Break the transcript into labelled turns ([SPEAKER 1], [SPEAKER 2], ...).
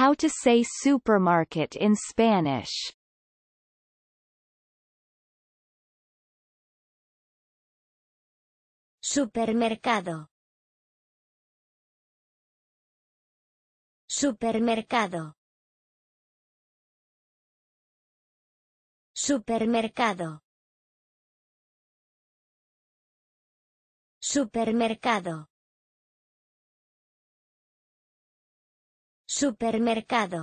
[SPEAKER 1] How to say supermarket in Spanish
[SPEAKER 2] Supermercado Supermercado Supermercado Supermercado Supermercado.